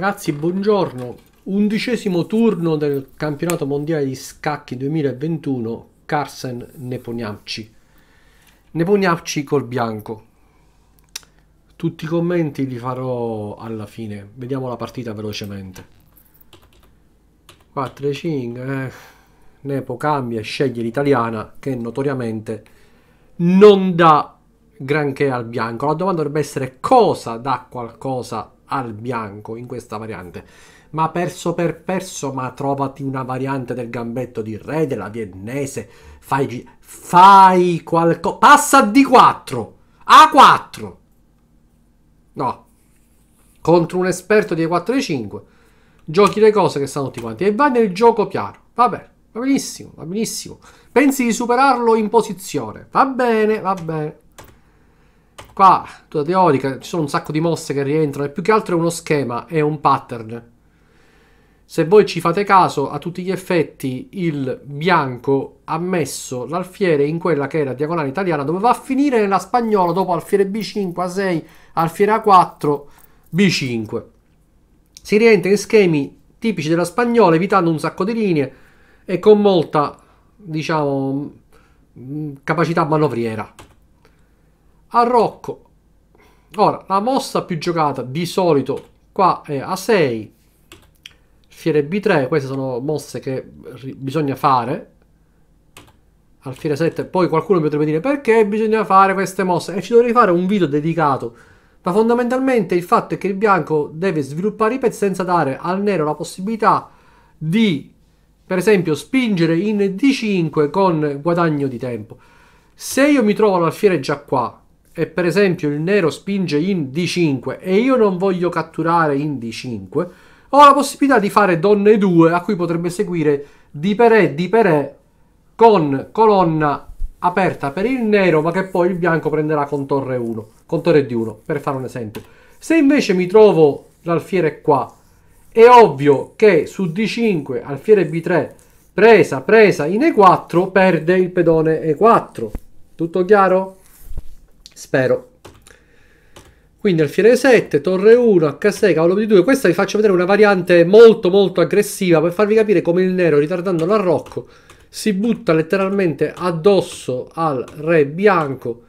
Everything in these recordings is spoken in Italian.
Ragazzi, buongiorno. Undicesimo turno del campionato mondiale di scacchi 2021, Carsen Neponiacci. Neponiacci col bianco. Tutti i commenti li farò alla fine. Vediamo la partita velocemente. 4 5. Eh. Nepo cambia e sceglie l'italiana che notoriamente non dà granché al bianco. La domanda dovrebbe essere cosa dà qualcosa al bianco in questa variante. Ma perso per perso, ma trovati una variante del gambetto di re, della viennese, fai, gi- fai qualcosa, passa a D4, A4. No, contro un esperto di E4 e 5, giochi le cose che stanno tutti quanti e va nel gioco chiaro, va bene. Va benissimo, va benissimo. Pensi di superarlo in posizione. Va bene, va bene qua, tutta teorica, ci sono un sacco di mosse che rientrano, e più che altro è uno schema, è un pattern. Se voi ci fate caso, a tutti gli effetti il bianco ha messo l'alfiere in quella che era diagonale italiana, dove va a finire nella spagnola dopo alfiere B5, A6, alfiere A4, B5. Si rientra in schemi tipici della spagnola, evitando un sacco di linee e con molta, diciamo, mm, capacità manovriera a Rocco. Ora, la mossa più giocata di solito qua è A6, Fiere B3, queste sono mosse che bisogna fare. Alfiere 7, poi qualcuno potrebbe dire perché bisogna fare queste mosse e ci dovrei fare un video dedicato. Ma fondamentalmente il fatto è che il bianco deve sviluppare i pezzi senza dare al nero la possibilità di, per esempio, spingere in D5 con guadagno di tempo. Se io mi trovo l'alfiere già qua, e per esempio il nero spinge in D5 e io non voglio catturare in D5, ho la possibilità di fare donne 2 a cui potrebbe seguire di per e di per e con colonna aperta per il nero ma che poi il bianco prenderà con torre 1, con torre di 1 per fare un esempio. Se invece mi trovo l'alfiere qua, è ovvio che su D5 alfiere B3 presa presa in E4 perde il pedone E4. Tutto chiaro? Spero. Quindi alfiere 7, torre 1, H6, cavolo di 2. Questa vi faccio vedere una variante molto molto aggressiva per farvi capire come il nero, ritardando l'arrocco, si butta letteralmente addosso al re bianco,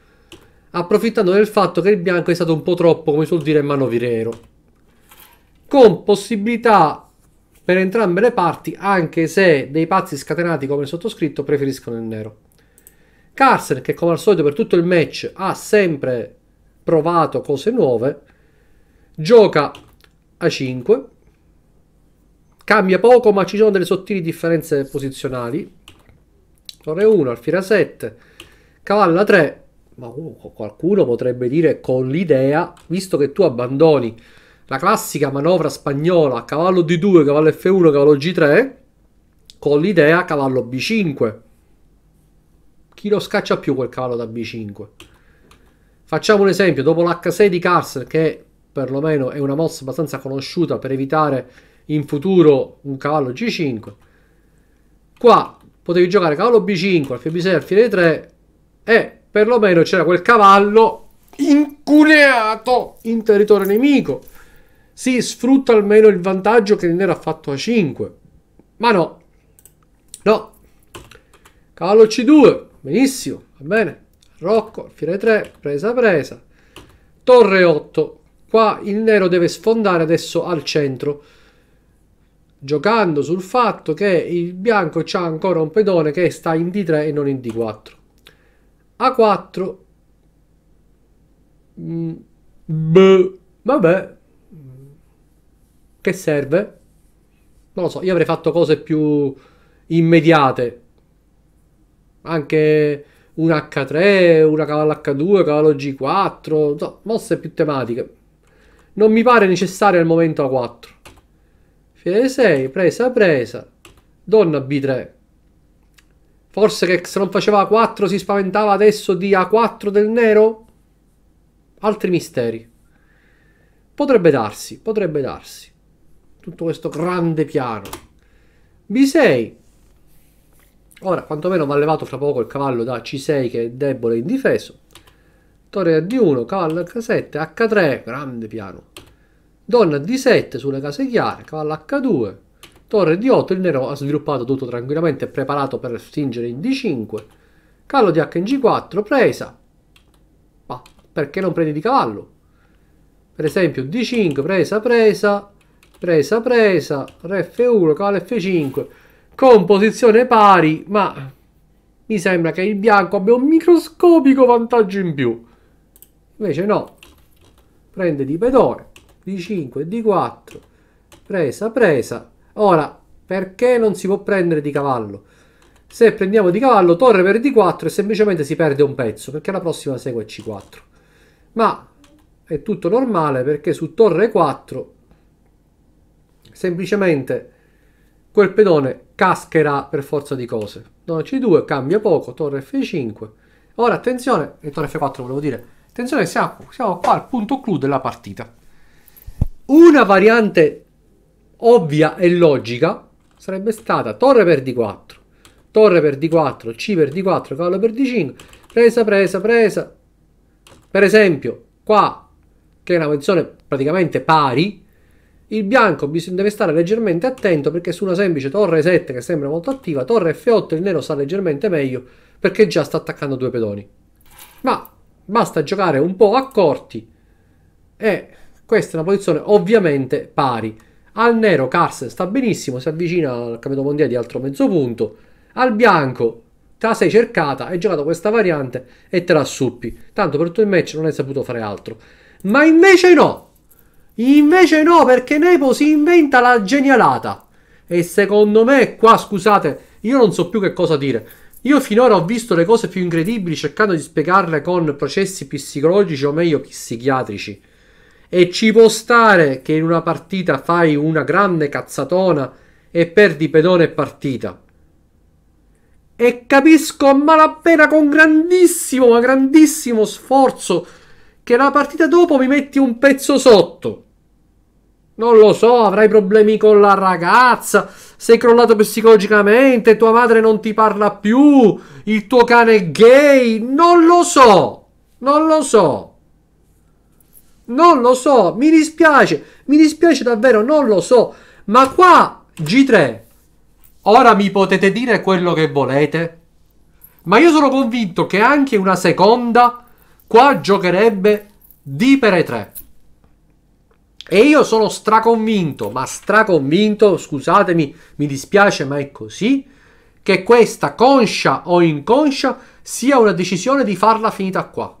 approfittando del fatto che il bianco è stato un po' troppo, come suol dire, manovirero. Con possibilità per entrambe le parti, anche se dei pazzi scatenati come il sottoscritto preferiscono il nero. Carson, che come al solito per tutto il match ha sempre provato cose nuove, gioca a 5. Cambia poco, ma ci sono delle sottili differenze posizionali. Torre 1, alfiera 7, cavalla 3. Ma uh, qualcuno potrebbe dire con l'idea, visto che tu abbandoni la classica manovra spagnola, cavallo D2, cavallo F1, cavallo G3, con l'idea cavallo B5 chi lo scaccia più quel cavallo da B5? Facciamo un esempio, dopo l'H6 di Carson, che perlomeno è una mossa abbastanza conosciuta per evitare in futuro un cavallo G5, qua potevi giocare cavallo B5, alfio B6, alfio 3 e perlomeno c'era quel cavallo incuneato in territorio nemico. Si sfrutta almeno il vantaggio che non era fatto a 5. Ma no. No. Cavallo C2 benissimo, va bene. Rocco, alfiere 3, presa presa. Torre 8, qua il nero deve sfondare adesso al centro, giocando sul fatto che il bianco ha ancora un pedone che sta in D3 e non in D4. A4, B, vabbè, che serve? Non lo so, io avrei fatto cose più immediate anche un H3, una cavallo H2, cavallo G4, so, mosse più tematiche. Non mi pare necessario al momento A4. Fiere 6, presa, presa. Donna B3. Forse che se non faceva A4 si spaventava adesso di A4 del nero? Altri misteri. Potrebbe darsi, potrebbe darsi. Tutto questo grande piano. B6. Ora, quantomeno va levato fra poco il cavallo da C6 che è debole e indifeso. Torre a D1, cavallo H7, H3, grande piano. Donna D7 sulle case chiare, cavallo H2. Torre D8, il nero ha sviluppato tutto tranquillamente, preparato per stingere in D5. Cavallo di H in G4, presa. Ma perché non prendi di cavallo? Per esempio D5, presa, presa, presa, presa, Re F1, cavallo F5 composizione pari, ma mi sembra che il bianco abbia un microscopico vantaggio in più. Invece no, prende di pedone, di 5, di 4, presa, presa. Ora, perché non si può prendere di cavallo? Se prendiamo di cavallo, torre per D4 e semplicemente si perde un pezzo, perché la prossima segue C4. Ma è tutto normale perché su torre 4 semplicemente quel pedone cascherà per forza di cose. Donna C2 cambia poco, torre F5. Ora attenzione, e torre F4 volevo dire, attenzione siamo, siamo qua al punto clou della partita. Una variante ovvia e logica sarebbe stata torre per D4, torre per D4, C per D4, cavallo per D5, presa, presa, presa. Per esempio, qua, che è una posizione praticamente pari, il bianco deve stare leggermente attento perché su una semplice torre 7 che sembra molto attiva, torre F8 il nero sta leggermente meglio perché già sta attaccando due pedoni. Ma basta giocare un po' accorti e questa è una posizione ovviamente pari. Al nero Kars sta benissimo, si avvicina al campionato mondiale di altro mezzo punto. Al bianco te la sei cercata, hai giocato questa variante e te la suppi. Tanto per tutto il match non hai saputo fare altro. Ma invece no! Invece no, perché Nepo si inventa la genialata. E secondo me, qua scusate, io non so più che cosa dire. Io finora ho visto le cose più incredibili cercando di spiegarle con processi psicologici o meglio psichiatrici. E ci può stare che in una partita fai una grande cazzatona e perdi pedone e partita. E capisco a malapena con grandissimo, ma grandissimo sforzo che la partita dopo mi metti un pezzo sotto. Non lo so, avrai problemi con la ragazza, sei crollato psicologicamente, tua madre non ti parla più, il tuo cane è gay, non lo so, non lo so. Non lo so, mi dispiace, mi dispiace davvero, non lo so. Ma qua, G3, ora mi potete dire quello che volete? Ma io sono convinto che anche una seconda qua giocherebbe di per 3. E io sono straconvinto, ma straconvinto, scusatemi, mi dispiace, ma è così, che questa, conscia o inconscia, sia una decisione di farla finita qua.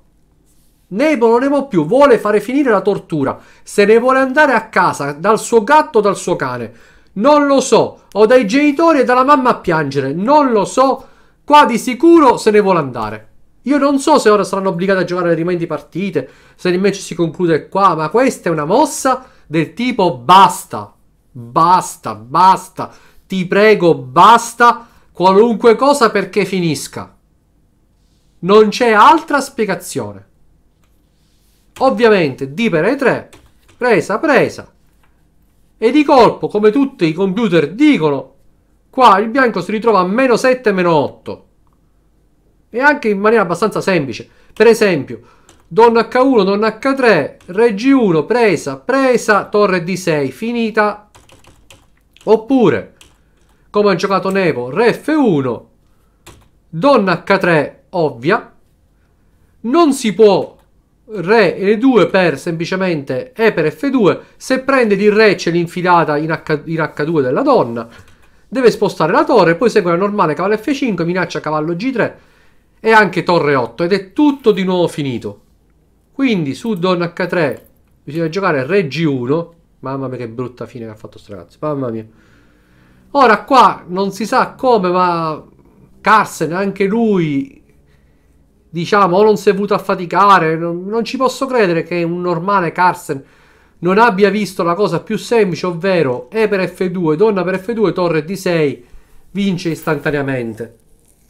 Nebo non ne può più, vuole fare finire la tortura. Se ne vuole andare a casa, dal suo gatto o dal suo cane. Non lo so, o dai genitori e dalla mamma a piangere, non lo so. Qua di sicuro se ne vuole andare. Io non so se ora saranno obbligati a giocare le rimanenti partite, se il match si conclude qua, ma questa è una mossa del tipo basta, basta, basta, ti prego basta qualunque cosa perché finisca. Non c'è altra spiegazione. Ovviamente D per E3, presa, presa. E di colpo, come tutti i computer dicono, qua il bianco si ritrova a meno 7, meno 8. E anche in maniera abbastanza semplice. Per esempio, donna H1, donna H3, re G1, presa, presa, torre D6, finita. Oppure, come ha giocato Nevo, re F1, donna H3, ovvia. Non si può re E2 per semplicemente E per F2. Se prende di re c'è l'infilata in, H, in H2 della donna. Deve spostare la torre, poi segue la normale cavallo F5, minaccia cavallo G3 e anche torre 8 ed è tutto di nuovo finito. Quindi su donna h3 bisogna giocare re g1. Mamma mia che brutta fine che ha fatto sto ragazzo, mamma mia. Ora qua non si sa come ma Carsen anche lui diciamo o non si è voluto affaticare, non, non ci posso credere che un normale Carsen non abbia visto la cosa più semplice, ovvero E per F2, donna per F2, torre D6, vince istantaneamente.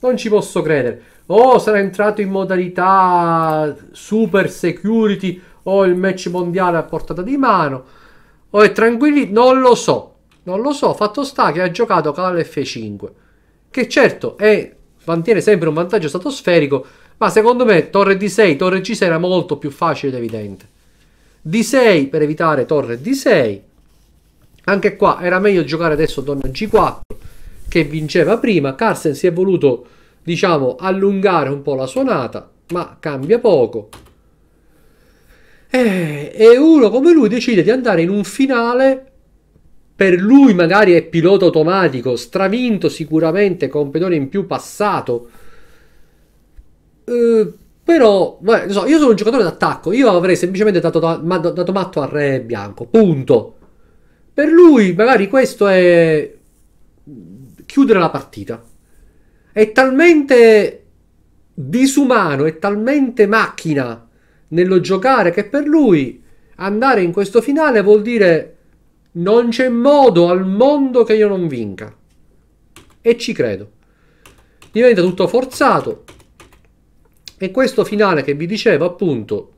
Non ci posso credere oh sarà entrato in modalità super security o oh, il match mondiale a portata di mano o oh, è tranquilli, non lo so, non lo so, fatto sta che ha giocato canale F5 che certo è, mantiene sempre un vantaggio stratosferico ma secondo me torre D6, torre C6 era molto più facile ed evidente D6 per evitare torre D6 anche qua era meglio giocare adesso donna G4 che vinceva prima Carsten si è voluto diciamo, allungare un po' la suonata, ma cambia poco. Eh, e uno come lui decide di andare in un finale, per lui magari è pilota automatico, stravinto sicuramente, con pedone in più passato. Eh, però, beh, so, io sono un giocatore d'attacco, io avrei semplicemente dato, dato, dato matto al re bianco, punto. Per lui magari questo è chiudere la partita è talmente disumano, è talmente macchina nello giocare che per lui andare in questo finale vuol dire non c'è modo al mondo che io non vinca. E ci credo. Diventa tutto forzato. E questo finale che vi dicevo appunto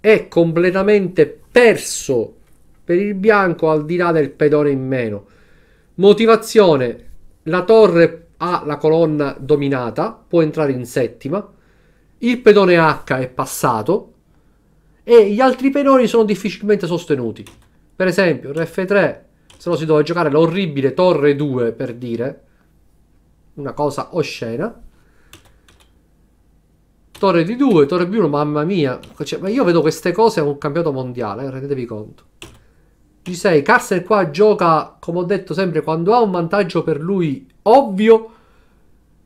è completamente perso per il bianco al di là del pedone in meno. Motivazione, la torre ha la colonna dominata, può entrare in settima, il pedone H è passato e gli altri pedoni sono difficilmente sostenuti. Per esempio, F3, se no si doveva giocare l'orribile torre 2 per dire, una cosa oscena. Torre di 2, torre B1, mamma mia. Cioè, ma io vedo queste cose a un campionato mondiale, eh, rendetevi conto. G6, Castle qua gioca, come ho detto sempre, quando ha un vantaggio per lui ovvio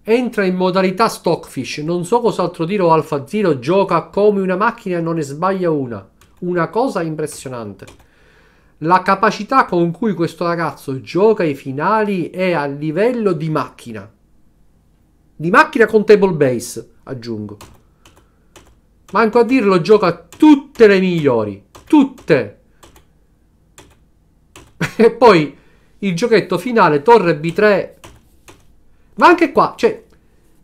entra in modalità stockfish. Non so cos'altro dire o Alfa Zero gioca come una macchina e non ne sbaglia una. Una cosa impressionante. La capacità con cui questo ragazzo gioca i finali è a livello di macchina. Di macchina con table base, aggiungo. Manco a dirlo, gioca tutte le migliori. Tutte. E poi il giochetto finale, torre B3, ma anche qua, cioè,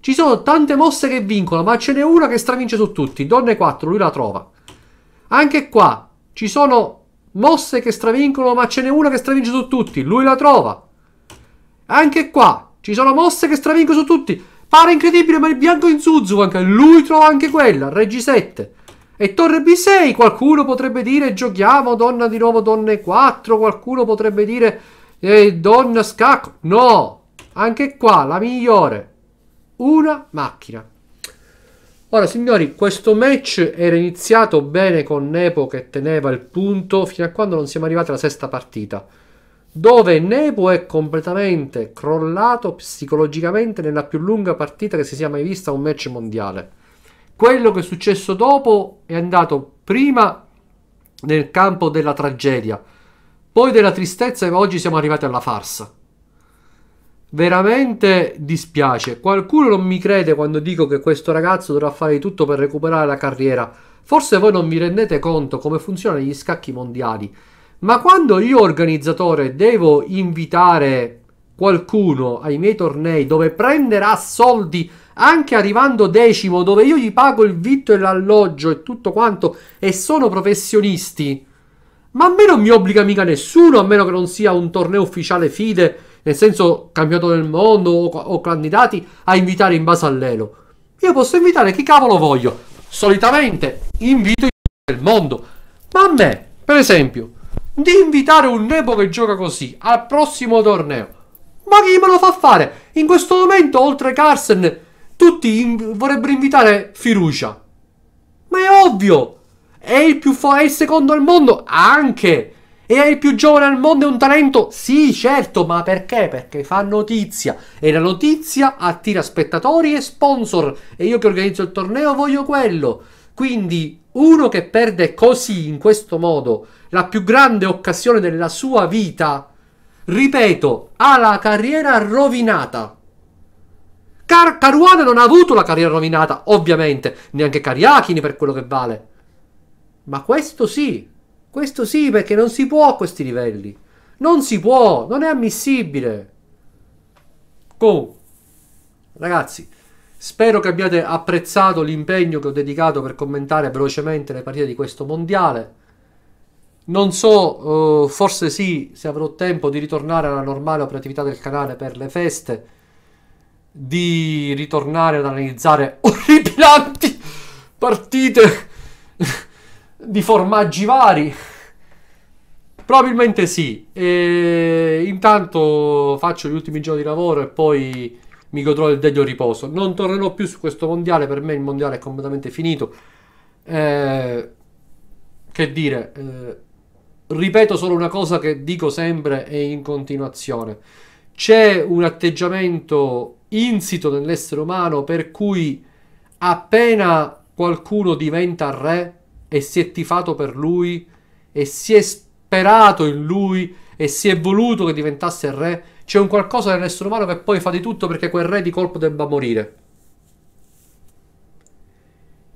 ci sono tante mosse che vincono, ma ce n'è una che stravince su tutti. Donne 4, lui la trova. Anche qua, ci sono mosse che stravincono, ma ce n'è una che stravince su tutti. Lui la trova. Anche qua, ci sono mosse che stravincono su tutti. Pare incredibile, ma il bianco in Zuzu anche. Lui trova anche quella, re 7 E torre B6, qualcuno potrebbe dire giochiamo donna di nuovo, donne 4. Qualcuno potrebbe dire eh, donna scacco. No, anche qua la migliore. Una macchina. Ora signori, questo match era iniziato bene con Nepo che teneva il punto fino a quando non siamo arrivati alla sesta partita, dove Nepo è completamente crollato psicologicamente nella più lunga partita che si sia mai vista un match mondiale. Quello che è successo dopo è andato prima nel campo della tragedia, poi della tristezza e oggi siamo arrivati alla farsa veramente dispiace. Qualcuno non mi crede quando dico che questo ragazzo dovrà fare di tutto per recuperare la carriera. Forse voi non vi rendete conto come funzionano gli scacchi mondiali. Ma quando io organizzatore devo invitare qualcuno ai miei tornei dove prenderà soldi anche arrivando decimo, dove io gli pago il vitto e l'alloggio e tutto quanto e sono professionisti, ma a me non mi obbliga mica nessuno, a meno che non sia un torneo ufficiale FIDE nel senso campionato del mondo o, o candidati a invitare in base all'elo. Io posso invitare chi cavolo voglio. Solitamente invito il mondo. Ma a me, per esempio, di invitare un Nebo che gioca così al prossimo torneo. Ma chi me lo fa fare? In questo momento, oltre Carson, tutti in- vorrebbero invitare Firucia. Ma è ovvio! È il, più fo- è il secondo al mondo anche e è il più giovane al mondo, è un talento? Sì, certo, ma perché? Perché fa notizia. E la notizia attira spettatori e sponsor. E io che organizzo il torneo voglio quello. Quindi uno che perde così, in questo modo, la più grande occasione della sua vita, ripeto, ha la carriera rovinata. Car- Caruana non ha avuto la carriera rovinata, ovviamente, neanche Cariachini per quello che vale. Ma questo sì, questo sì, perché non si può a questi livelli. Non si può, non è ammissibile. Comunque, ragazzi, spero che abbiate apprezzato l'impegno che ho dedicato per commentare velocemente le partite di questo mondiale. Non so, eh, forse sì, se avrò tempo di ritornare alla normale operatività del canale per le feste, di ritornare ad analizzare orripilanti partite di formaggi vari. Probabilmente sì. E intanto faccio gli ultimi giorni di lavoro e poi mi godrò il degno riposo. Non tornerò più su questo mondiale, per me il mondiale è completamente finito. Eh, che dire, eh, ripeto solo una cosa che dico sempre e in continuazione. C'è un atteggiamento insito nell'essere umano per cui appena qualcuno diventa re, e si è tifato per lui e si è sperato in lui e si è voluto che diventasse re, c'è un qualcosa nell'essere umano che poi fa di tutto perché quel re di colpo debba morire.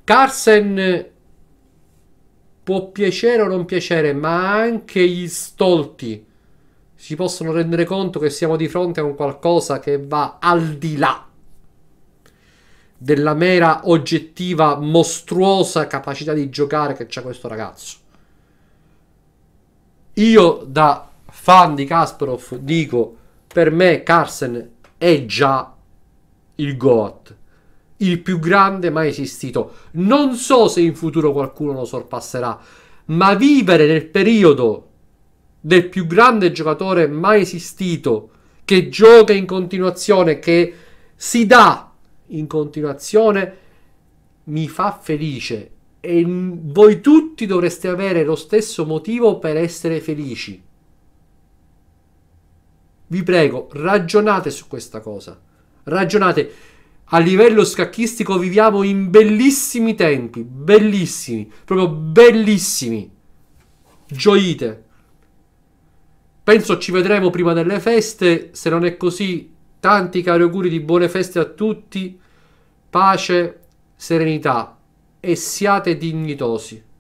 Carsen può piacere o non piacere, ma anche gli stolti si possono rendere conto che siamo di fronte a un qualcosa che va al di là della mera oggettiva mostruosa capacità di giocare che c'ha questo ragazzo. Io da fan di Kasparov dico per me Carsen è già il GOAT, il più grande mai esistito. Non so se in futuro qualcuno lo sorpasserà, ma vivere nel periodo del più grande giocatore mai esistito che gioca in continuazione, che si dà in continuazione mi fa felice e voi tutti dovreste avere lo stesso motivo per essere felici. Vi prego, ragionate su questa cosa. Ragionate. A livello scacchistico viviamo in bellissimi tempi, bellissimi, proprio bellissimi. Gioite. Penso ci vedremo prima delle feste, se non è così Tanti cari auguri di buone feste a tutti, pace, serenità e siate dignitosi.